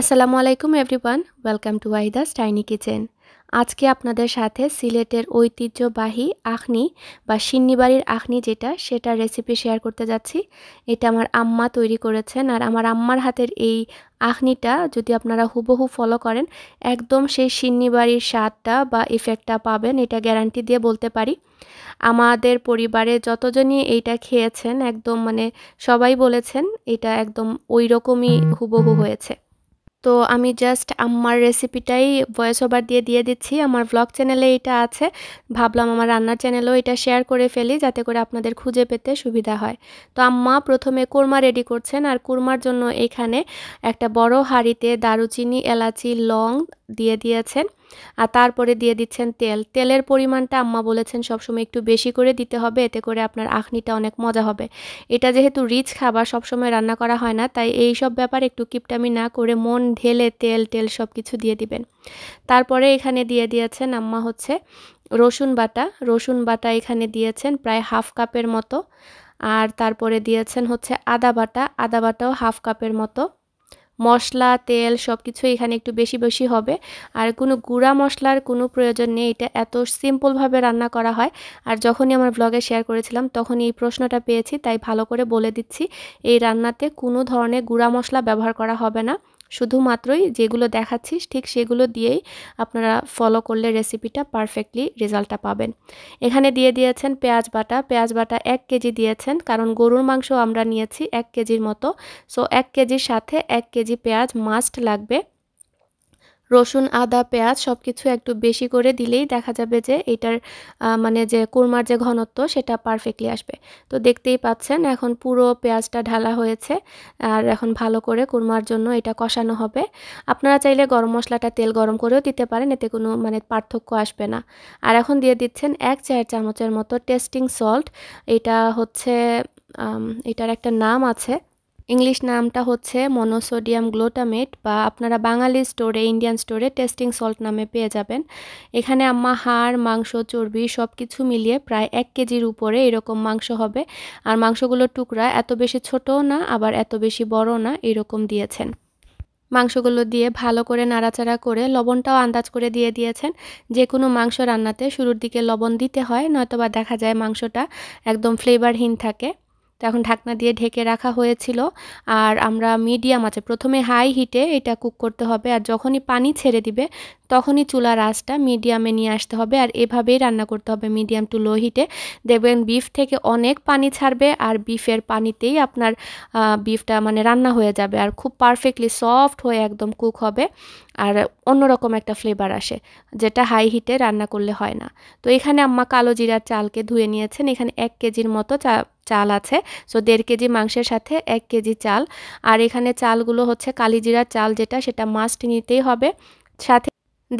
আসসালামু আলাইকুম everyone welcome to Wahida's tiny kitchen আজকে আপনাদের সাথে সিলেটের ঐতিহ্যবাহী আখনি বা সিন্নিবাড়ির আখনি যেটা সেটার রেসিপি শেয়ার করতে যাচ্ছি এটা আমার আম্মা তৈরি করেছেন আর আমার আম্মার হাতের এই আখনিটা যদি আপনারা হুবহু ফলো করেন একদম সেই সিন্নিবাড়ির স্বাদটা বা ইফেক্টটা পাবেন এটা গ্যারান্টি দিয়ে বলতে পারি আমাদের পরিবারে যতজনই এইটা খেয়েছেন একদম মানে সবাই বলেছেন এটা একদম ওই রকমই হুবহু হয়েছে তো আমি জাস্ট আমার রেসিপিটাই ভয়েস ওভার দিয়ে দিয়ে দিচ্ছি আমার ব্লগ চ্যানেলে এটা আছে ভাবলাম আমার রান্নার চ্যানেলেও এটা শেয়ার করে ফেলি যাতে করে আপনাদের খুঁজে পেতে সুবিধা হয় তো আম্মা প্রথমে কুরমা রেডি করছেন আর কুরমার জন্য এখানে একটা বড় হাঁড়িতে দারুচিনি এলাচি লং দিয়ে দিয়েছেন আর তারপরে দিয়ে দিচ্ছেন তেল তেলের পরিমাণটা আম্মা বলেছেন সবসময় একটু বেশি করে দিতে হবে এতে করে আপনার আখনিটা অনেক মজা হবে এটা যেহেতু রিচ খাবার সবসময় রান্না করা হয় না তাই এই সব ব্যাপার একটু কিপটামি না করে মন ঢেলে তেল তেল সব কিছু দিয়ে দিবেন তারপরে এখানে দিয়ে দিয়েছেন আম্মা হচ্ছে রসুন বাটা রসুন বাটা এখানে দিয়েছেন প্রায় হাফ কাপের মতো আর তারপরে দিয়েছেন হচ্ছে আদা বাটা আদা বাটাও হাফ কাপের মতো মশলা তেল সব কিছু এখানে একটু বেশি বেশি হবে আর কোনো গুঁড়া মশলার কোনো প্রয়োজন নেই এটা এত সিম্পলভাবে রান্না করা হয় আর যখনই আমার ব্লগে শেয়ার করেছিলাম তখন এই প্রশ্নটা পেয়েছি তাই ভালো করে বলে দিচ্ছি এই রান্নাতে কোনো ধরনের গুঁড়া মশলা ব্যবহার করা হবে না শুধুমাত্রই যেগুলো দেখাচ্ছিস ঠিক সেগুলো দিয়েই আপনারা ফলো করলে রেসিপিটা পারফেক্টলি রেজাল্টটা পাবেন এখানে দিয়ে দিয়েছেন পেঁয়াজ বাটা পেঁয়াজ বাটা এক কেজি দিয়েছেন কারণ গরুর মাংস আমরা নিয়েছি এক কেজির মতো সো এক কেজির সাথে এক কেজি পেঁয়াজ মাস্ট লাগবে রসুন আদা পেঁয়াজ সব কিছু একটু বেশি করে দিলেই দেখা যাবে যে এটার মানে যে কুরমার যে ঘনত্ব সেটা পারফেক্টলি আসবে তো দেখতেই পাচ্ছেন এখন পুরো পেঁয়াজটা ঢালা হয়েছে আর এখন ভালো করে কুরমার জন্য এটা কষানো হবে আপনারা চাইলে গরম মশলাটা তেল গরম করেও দিতে পারেন এতে কোনো মানে পার্থক্য আসবে না আর এখন দিয়ে দিচ্ছেন এক চায়ের চামচের মতো টেস্টিং সল্ট এটা হচ্ছে এটার একটা নাম আছে ইংলিশ নামটা হচ্ছে মনোসোডিয়াম গ্লোটামেট বা আপনারা বাঙালি স্টোরে ইন্ডিয়ান স্টোরে টেস্টিং সল্ট নামে পেয়ে যাবেন এখানে আম্মা হাড় মাংস চর্বি সব কিছু মিলিয়ে প্রায় এক কেজির উপরে এরকম মাংস হবে আর মাংসগুলোর টুকরা এত বেশি ছোটও না আবার এত বেশি বড় না এরকম দিয়েছেন মাংসগুলো দিয়ে ভালো করে নাড়াচাড়া করে লবণটাও আন্দাজ করে দিয়ে দিয়েছেন যে কোনো মাংস রান্নাতে শুরুর দিকে লবণ দিতে হয় নয়তোবা দেখা যায় মাংসটা একদম ফ্লেভারহীন থাকে তো এখন ঢাকনা দিয়ে ঢেকে রাখা হয়েছিল আর আমরা মিডিয়াম আছে প্রথমে হাই হিটে এটা কুক করতে হবে আর যখনই পানি ছেড়ে দিবে তখনই চুলার আঁচটা মিডিয়ামে নিয়ে আসতে হবে আর এভাবেই রান্না করতে হবে মিডিয়াম টু লো হিটে দেখবেন বিফ থেকে অনেক পানি ছাড়বে আর বিফের পানিতেই আপনার বিফটা মানে রান্না হয়ে যাবে আর খুব পারফেক্টলি সফট হয়ে একদম কুক হবে আর অন্যরকম একটা ফ্লেভার আসে যেটা হাই হিটে রান্না করলে হয় না তো এখানে আম্মা কালো জিরার চালকে ধুয়ে নিয়েছেন এখানে এক কেজির মতো চা চাল আছে সো দেড় কেজি মাংসের সাথে এক কেজি চাল আর এখানে চালগুলো হচ্ছে জিরার চাল যেটা সেটা মাস্ট নিতেই হবে সাথে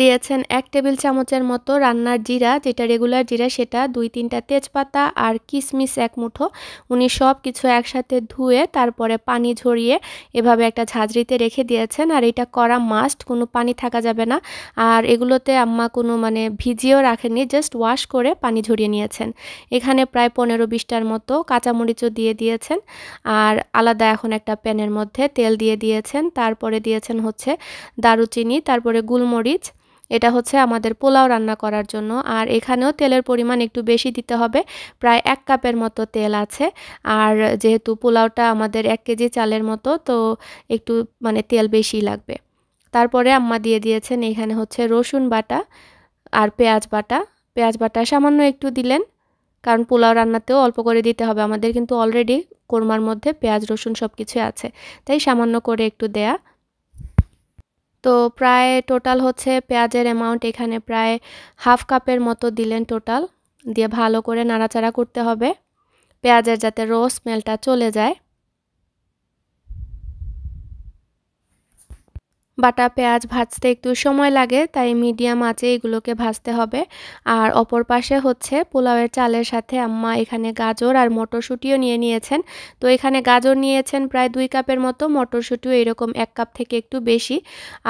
দিয়েছেন এক টেবিল চামচের মতো রান্নার জিরা যেটা রেগুলার জিরা সেটা দুই তিনটা তেজপাতা আর কিশমিশ এক মুঠো উনি সব কিছু একসাথে ধুয়ে তারপরে পানি ঝরিয়ে এভাবে একটা ঝাঁঝরিতে রেখে দিয়েছেন আর এটা করা মাস্ট কোনো পানি থাকা যাবে না আর এগুলোতে আম্মা কোনো মানে ভিজিয়েও রাখেনি জাস্ট ওয়াশ করে পানি ঝরিয়ে নিয়েছেন এখানে প্রায় পনেরো বিশটার মতো কাঁচামরিচও দিয়ে দিয়েছেন আর আলাদা এখন একটা প্যানের মধ্যে তেল দিয়ে দিয়েছেন তারপরে দিয়েছেন হচ্ছে দারুচিনি তারপরে গুলমরিচ এটা হচ্ছে আমাদের পোলাও রান্না করার জন্য আর এখানেও তেলের পরিমাণ একটু বেশি দিতে হবে প্রায় এক কাপের মতো তেল আছে আর যেহেতু পোলাওটা আমাদের এক কেজি চালের মতো তো একটু মানে তেল বেশি লাগবে তারপরে আম্মা দিয়ে দিয়েছেন এখানে হচ্ছে রসুন বাটা আর পেঁয়াজ বাটা পেঁয়াজ বাটা সামান্য একটু দিলেন কারণ পোলাও রান্নাতেও অল্প করে দিতে হবে আমাদের কিন্তু অলরেডি কোরমার মধ্যে পেঁয়াজ রসুন সব কিছুই আছে তাই সামান্য করে একটু দেয়া তো প্রায় টোটাল হচ্ছে পেঁয়াজের অ্যামাউন্ট এখানে প্রায় হাফ কাপের মতো দিলেন টোটাল দিয়ে ভালো করে নাড়াচাড়া করতে হবে পেঁয়াজের যাতে রো স্মেলটা চলে যায় বাটা পেঁয়াজ ভাজতে একটু সময় লাগে তাই মিডিয়াম আঁচে এগুলোকে ভাজতে হবে আর অপর পাশে হচ্ছে পোলাওয়ের চালের সাথে আম্মা এখানে গাজর আর মটরশুঁটিও নিয়ে নিয়েছেন তো এখানে গাজর নিয়েছেন প্রায় দুই কাপের মতো মটরশুঁটিও এরকম এক কাপ থেকে একটু বেশি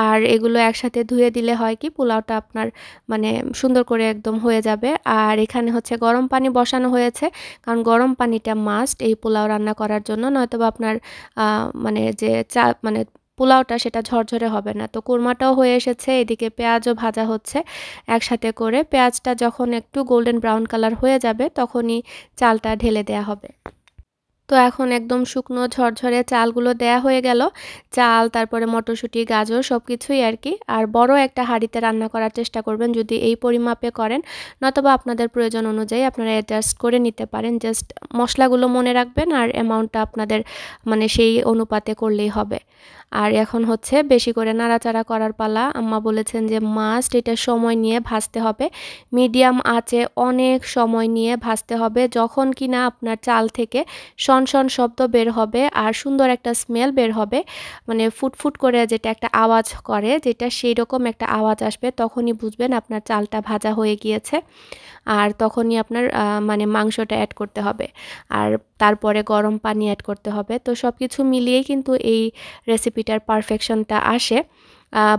আর এগুলো একসাথে ধুয়ে দিলে হয় কি পোলাওটা আপনার মানে সুন্দর করে একদম হয়ে যাবে আর এখানে হচ্ছে গরম পানি বসানো হয়েছে কারণ গরম পানিটা মাস্ট এই পোলাও রান্না করার জন্য নয়তো আপনার মানে যে চা মানে পোলাওটা সেটা ঝরঝরে হবে না তো কোরমাটাও হয়ে এসেছে এদিকে পেঁয়াজও ভাজা হচ্ছে একসাথে করে পেঁয়াজটা যখন একটু গোল্ডেন ব্রাউন কালার হয়ে যাবে তখনই চালটা ঢেলে দেয়া হবে তো এখন একদম শুকনো ঝরঝরে চালগুলো দেয়া হয়ে গেল চাল তারপরে মটরশুঁটি গাজর সব কিছুই আর কি আর বড় একটা হাঁড়িতে রান্না করার চেষ্টা করবেন যদি এই পরিমাপে করেন নতবা আপনাদের প্রয়োজন অনুযায়ী আপনারা অ্যাডজাস্ট করে নিতে পারেন জাস্ট মশলাগুলো মনে রাখবেন আর অ্যামাউন্টটা আপনাদের মানে সেই অনুপাতে করলেই হবে আর এখন হচ্ছে বেশি করে নাড়াচাড়া করার পালা আম্মা বলেছেন যে মাস্ট এটা সময় নিয়ে ভাজতে হবে মিডিয়াম আঁচে অনেক সময় নিয়ে ভাজতে হবে যখন কিনা আপনার চাল থেকে শন শন শব্দ বের হবে আর সুন্দর একটা স্মেল বের হবে মানে ফুটফুট করে যেটা একটা আওয়াজ করে যেটা সেই রকম একটা আওয়াজ আসবে তখনই বুঝবেন আপনার চালটা ভাজা হয়ে গিয়েছে আর তখনই আপনার মানে মাংসটা অ্যাড করতে হবে আর তারপরে গরম পানি অ্যাড করতে হবে তো সব কিছু মিলিয়েই কিন্তু এই রেসিপিটার পারফেকশনটা আসে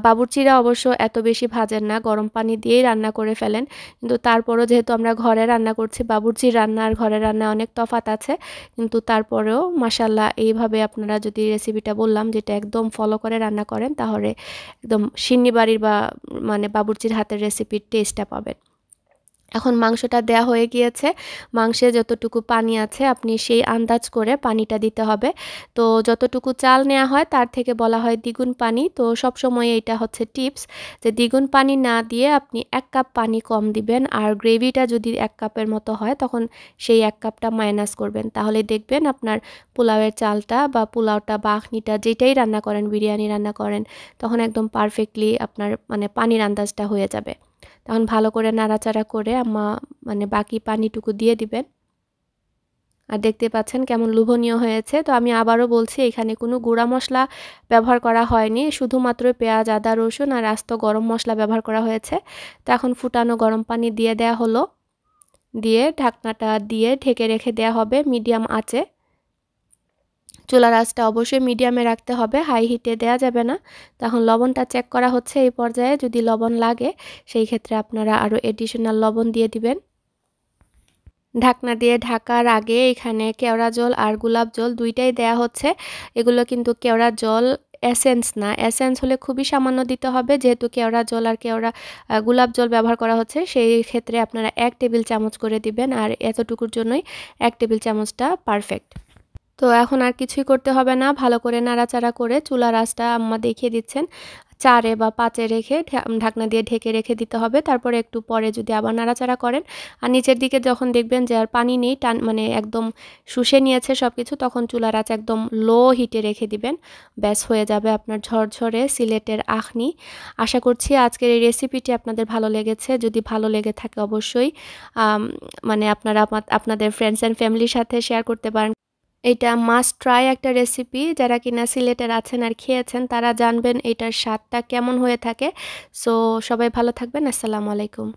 বাবুর্চিরা অবশ্য এত বেশি ভাজেন না গরম পানি দিয়েই রান্না করে ফেলেন কিন্তু তারপরও যেহেতু আমরা ঘরে রান্না করছি বাবুর্চির রান্না আর ঘরে রান্না অনেক তফাত আছে কিন্তু তারপরেও মাসাল্লাহ এইভাবে আপনারা যদি রেসিপিটা বললাম যেটা একদম ফলো করে রান্না করেন তাহলে একদম সিন্নি বাড়ির বা মানে বাবুর্চির হাতের রেসিপির টেস্টটা পাবেন এখন মাংসটা দেয়া হয়ে গিয়েছে মাংসে যতটুকু পানি আছে আপনি সেই আন্দাজ করে পানিটা দিতে হবে তো যতটুকু চাল নেওয়া হয় তার থেকে বলা হয় দ্বিগুণ পানি তো সবসময় এটা হচ্ছে টিপস যে দ্বিগুণ পানি না দিয়ে আপনি এক কাপ পানি কম দিবেন আর গ্রেভিটা যদি এক কাপের মতো হয় তখন সেই এক কাপটা মাইনাস করবেন তাহলে দেখবেন আপনার পোলাওয়ের চালটা বা পোলাওটা বা আখনিটা যেটাই রান্না করেন বিরিয়ানি রান্না করেন তখন একদম পারফেক্টলি আপনার মানে পানির আন্দাজটা হয়ে যাবে তখন ভালো করে নাড়াচাড়া করে আম্মা মানে বাকি পানিটুকু দিয়ে দিবেন আর দেখতে পাচ্ছেন কেমন লোভনীয় হয়েছে তো আমি আবারও বলছি এখানে কোনো গুঁড়া মশলা ব্যবহার করা হয়নি শুধুমাত্র পেঁয়াজ আদা রসুন আর আস্ত গরম মশলা ব্যবহার করা হয়েছে তো এখন ফুটানো গরম পানি দিয়ে দেয়া হলো দিয়ে ঢাকনাটা দিয়ে ঢেকে রেখে দেয়া হবে মিডিয়াম আঁচে চুলার আঁচটা অবশ্যই মিডিয়ামে রাখতে হবে হাই হিটে দেয়া যাবে না তখন লবণটা চেক করা হচ্ছে এই পর্যায়ে যদি লবণ লাগে সেই ক্ষেত্রে আপনারা আরও এডিশনাল লবণ দিয়ে দিবেন ঢাকনা দিয়ে ঢাকার আগে এখানে কেওড়া জল আর গোলাপ জল দুইটাই দেয়া হচ্ছে এগুলো কিন্তু কেওড়া জল এসেন্স না এসেন্স হলে খুবই সামান্য দিতে হবে যেহেতু কেওড়া জল আর কেওড়া গোলাপ জল ব্যবহার করা হচ্ছে সেই ক্ষেত্রে আপনারা এক টেবিল চামচ করে দিবেন আর এতটুকুর জন্যই এক টেবিল চামচটা পারফেক্ট তো এখন আর কিছুই করতে হবে না ভালো করে নাড়াচাড়া করে চুলা রাসটা আম্মা দেখিয়ে দিচ্ছেন চারে বা পাঁচে রেখে ঢাকনা দিয়ে ঢেকে রেখে দিতে হবে তারপরে একটু পরে যদি আবার নাড়াচাড়া করেন আর নিচের দিকে যখন দেখবেন যে আর পানি নেই টান মানে একদম শুষে নিয়েছে সব কিছু তখন চুলার আঁচ একদম লো হিটে রেখে দিবেন ব্যাস হয়ে যাবে আপনার ঝরঝরে সিলেটের আখনি আশা করছি আজকের এই রেসিপিটি আপনাদের ভালো লেগেছে যদি ভালো লেগে থাকে অবশ্যই মানে আপনারা আপনাদের ফ্রেন্ডস অ্যান্ড ফ্যামিলির সাথে শেয়ার করতে পারেন এটা মাস্ট ট্রাই একটা রেসিপি যারা কিনা সিলেটের আছেন আর খেয়েছেন তারা জানবেন এটার স্বাদটা কেমন হয়ে থাকে সো সবাই ভালো থাকবেন আসসালামু আলাইকুম